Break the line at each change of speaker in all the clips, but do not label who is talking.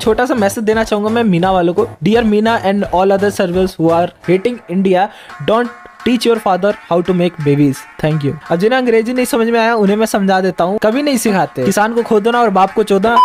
छोटा सा मैसेज देना चाहूंगा मैं मीना वालों को dear Meena and all other service who are hating India don't teach your father how to make babies thank you अब जिन्हें अंग्रेजी नहीं समझ में आया उन्हें मैं समझा देता हूँ कभी नहीं सिखाते किसान को खोदना और बाप को चोदना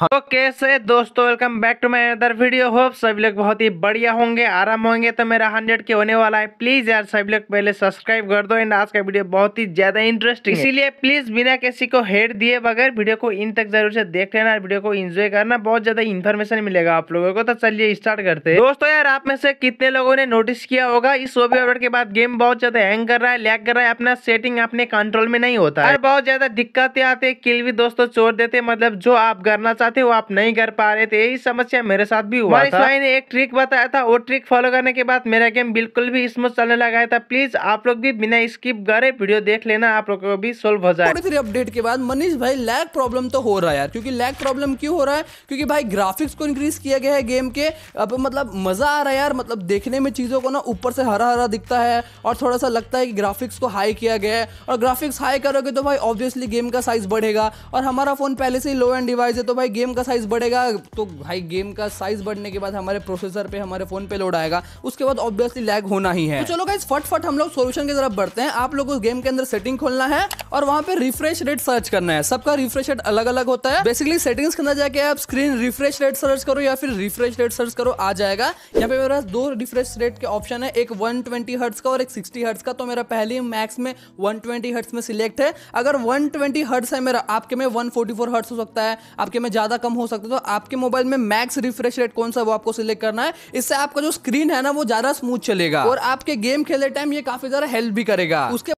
हाँ। तो कैसे दोस्तों welcome back to my other video hope सभी लोग बहुत ही बढ़िया होंगे आराम होंगे तो मेरा हंड्रेड के होने वाला है प्लीज यार सभी लोग पहले सब्सक्राइब कर दो एंड आज का वीडियो बहुत ही ज्यादा इंटरेस्टिंग इसीलिए प्लीज बिना किसी को हेड दिए बगैर वीडियो को इन तक जरूर से देख लेना वीडियो को इंजॉय करना बहुत ज्यादा इन्फॉर्मेशन मिलेगा आप लोगों को तो चलिए स्टार्ट करते हैं दोस्तों यार आप में से कितने लोगों ने नोटिस किया होगा इस ओबी अपडेट के बाद गेम बहुत ज्यादा हैंग कर रहा है लैग कर रहा है अपना सेटिंग अपने कंट्रोल में नहीं होता है बहुत ज्यादा दिक्कतें आते किल भी दोस्तों छोड़ देते मतलब जो आप करना थे वो आप नहीं कर पा रहे थे यही समस्या मेरे साथ भी हुआ था ने एक ट्रिक बताया था वो ट्रिक फॉलो करने के बाद मेरा गेम बिल्कुल भी स्मूथ चलने लगा था प्लीज तो आप लोग भी
बिना स्किप करे वीडियो देख लेना आप लोग को भी सोल्व हो जाए थोड़ी अपडेट के बाद मनीष भाई लैग प्रॉब्लम तो हो रहा है यार क्योंकि लैग प्रॉब्लम क्यों हो रहा है क्योंकि भाई ग्राफिक्स को इंक्रीज किया गया है गेम के अब मतलब मजा आ रहा है यार मतलब देखने में चीजों को ना ऊपर से हरा हरा दिखता है और थोड़ा सा लगता है कि ग्राफिक्स को हाई किया गया है और ग्राफिक्स हाई करोगे तो भाई ऑब्वियसली गेम का साइज बढ़ेगा और हमारा फोन पहले से ही लो एंड डिवाइस है तो भाई गेम का साइज़ बढ़ेगा तो भाई गेम का साइज़ बढ़ने के बाद हमारे प्रोसेसर पे हमारे फ़ोन पे लोड आएगा उसके बाद ऑब्वियसली लैग होना ही है तो चलो गाइज फटफट हम लोग सोल्यूशन की तरफ बढ़ते हैं आप लोग को गेम के अंदर सेटिंग खोलना है और वहाँ पे रिफ्रेश रेट सर्च करना है सबका रिफ्रेश रेट अलग अलग होता है बेसिकली सेटिंग्स के अंदर जाके आप स्क्रीन रिफ्रेश रेट सर्च करो या फिर रिफ्रेश रेट सर्च करो आ जाएगा यहाँ पे मेरा दो रिफ्रेश रेट के ऑप्शन है एक वन ट्वेंटी हर्ट्स का और एक सिक्सटी हर्ट्स का तो मेरा पहले मैक्स में वन ट्वेंटी हर्ट्स में सिलेक्ट है अगर वन ट्वेंटी हर्ट्स है मेरा आपके में वन फोर्टी फोर हर्ट्स हो सकता है आपके में ज़्यादा कम हो सकता है तो आपके मोबाइल में मैक्स रिफ्रेश रेट कौन सा वो आपको सिलेक्ट करना है इससे आपका जो स्क्रीन है ना वो ज़्यादा स्मूथ चलेगा और आपके गेम खेलने टाइम ये काफ़ी ज़्यादा हेल्प भी करेगा उसके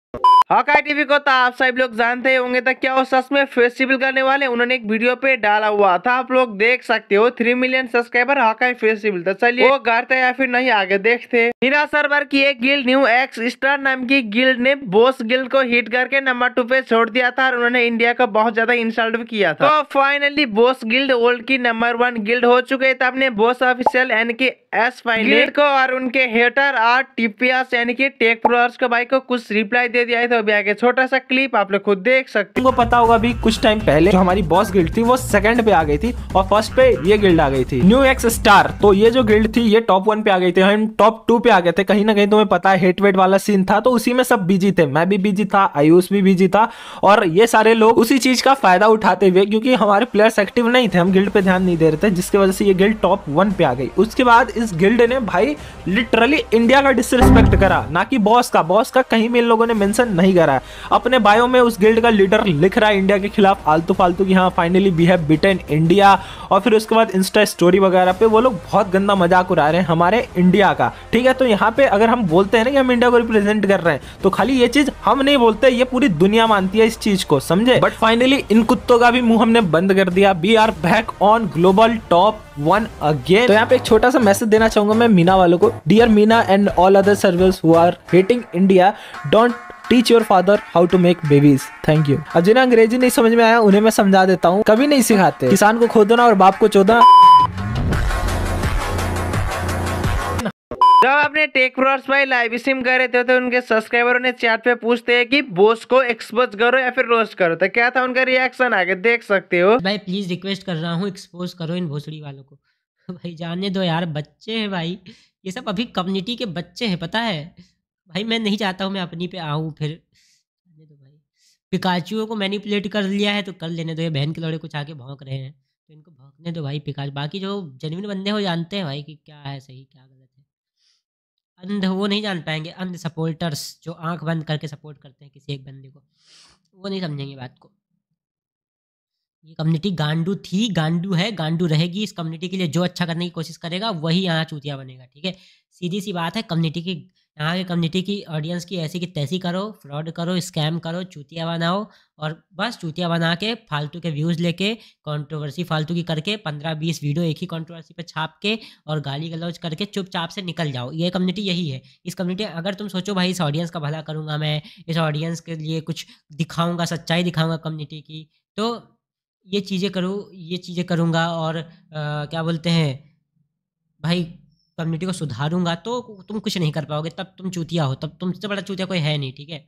हॉकाई टीवी को तो आप सब लोग जानते होंगे तो क्या वो सच में फेस्टिवल करने वाले उन्होंने एक वीडियो पे डाला हुआ था आप लोग देख सकते हो थ्री मिलियन सब्सक्राइबर हॉकाई फेस्टिवल तो चलिए वो करते तो या फिर नहीं आगे देखते हीरा सर्वर की एक गिल्ड न्यू एक्स स्टार नाम की गिल्ड ने बोस गिल्ड को हिट करके नंबर टू पे छोड़ दिया था और उन्होंने इंडिया को बहुत ज्यादा इंसल्ट भी किया था तो फाइनली बोस गिल्ड वर्ल्ड की नंबर वन गिल्ड हो चुके थे अपने बोस ऑफिसियल यानी कि एस फाइनल को और उनके हेटर और टीपीएस यानी कि टेक प्रोअर्स को भाई को कुछ रिप्लाई दे दिया था तो अभी आगे छोटा सा क्लिप आप लोग खुद देख सकते हैं पता होगा अभी कुछ टाइम पहले जो हमारी
बॉस गिल्ड थी वो सेकंड पे आ गई थी और फर्स्ट पे ये गिल्ड आ गई थी न्यू एक्स स्टार तो ये जो गिल्ड थी ये टॉप वन पे आ गई थी हम टॉप टू पे आ गए थे कहीं ना कहीं तुम्हें पता है हेट वेट वाला सीन था तो उसी में सब बिजी थे मैं भी बिजी था आयुष भी बिजी था और ये सारे लोग उसी चीज का फायदा उठाते हुए क्योंकि हमारे प्लेयर्स एक्टिव नहीं थे हम गिल्ड पे ध्यान नहीं दे रहे थे जिसकी वजह से ये गिल्ड टॉप वन पे आ गई उसके बाद इस गिल्ड ने भाई लिटरली इंडिया का डिसरिस्पेक्ट करा ना कि बॉस का बॉस का कहीं भी इन लोगों ने मेंशन नहीं नहीं कर रहा है अपने बायो में उस गिल्ड का लीडर लिख रहा है इंडिया के खिलाफ आलतू फालतू की हाँ finally we have beaten India और फिर उसके बाद इंस्टा स्टोरी वगैरह पे वो लोग बहुत गंदा मजाक उड़ा रहे हैं हमारे इंडिया का ठीक है तो यहाँ पे अगर हम बोलते हैं ना कि हम इंडिया को रिप्रेजेंट कर रहे हैं तो खाली ये चीज हम नहीं बोलते ये पूरी दुनिया मानती है इस चीज को समझे बट फाइनली इन कुत्तों का भी मुंह हमने बंद कर दिया we are back on global top one again तो यहाँ पे एक छोटा सा मैसेज देना चाहूंगा मैं मीना वालों को dear Meena and all other service who are hating India don't teach your father how to make babies thank you अब जिन्हें अंग्रेजी नहीं समझ में आया उन्हें मैं समझा देता हूँ कभी नहीं सिखाते किसान को खोदना और बाप को चोदना
जब आपने टेक प्रॉस भाई लाइव स्ट्रीम कर रहे थे तो उनके सब्सक्राइबरों ने चैट पे पूछते हैं कि बोस को एक्सपोज करो या फिर रोस्ट करो तो क्या था उनका रिएक्शन आगे देख सकते
हो भाई प्लीज रिक्वेस्ट कर रहा हूँ एक्सपोज करो इन भोसड़ी वालों को भाई जाने दो यार बच्चे हैं भाई ये सब अभी कम्युनिटी के बच्चे हैं पता है भाई मैं नहीं चाहता हूँ मैं अपनी पे आऊँ फिर दो भाई पिकाचुओं को मैनिपुलेट कर लिया है तो कर लेने दो ये बहन के लड़े कुछ आके भौंक रहे हैं तो इनको भौंकने दो भाई पिकाच बाकी जो जेनविन बंदे हो जानते हैं भाई कि क्या है सही क्या गलत है अंध वो नहीं जान पाएंगे अंध सपोर्टर्स जो आंख बंद करके सपोर्ट करते हैं किसी एक बंदे को वो नहीं समझेंगे बात को ये कम्युनिटी गांडू थी गांडू है गांडू रहेगी इस कम्युनिटी के लिए जो अच्छा करने की कोशिश करेगा वही यहाँ चूतिया बनेगा ठीक है सीधी सी बात है कम्युनिटी की यहाँ की कम्युनिटी की ऑडियंस की ऐसी की तैसी करो फ्रॉड करो स्कैम करो चूतिया बनाओ और बस चूतिया बना के फालतू के व्यूज़ लेके कंट्रोवर्सी फालतू की करके पंद्रह बीस वीडियो एक ही कंट्रोवर्सी पे छाप के और गाली गलौज करके चुपचाप से निकल जाओ ये कम्युनिटी यही है इस कम्युनिटी अगर तुम सोचो भाई इस ऑडियंस का भला करूँगा मैं इस ऑडियंस के लिए कुछ दिखाऊँगा सच्चाई दिखाऊँगा कम्युनिटी की तो ये चीज़ें करूँ ये चीज़ें करूँगा और आ, क्या बोलते हैं भाई कम्युनिटी को सुधारूंगा तो तुम कुछ नहीं कर पाओगे तब तुम चूतिया हो तब तुमसे बड़ा चूतिया कोई है नहीं ठीक है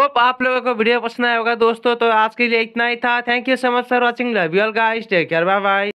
होप
आप लोगों को वीडियो पसंद आया होगा दोस्तों तो आज के लिए इतना ही था thank you so much for watching love you all guys take care bye bye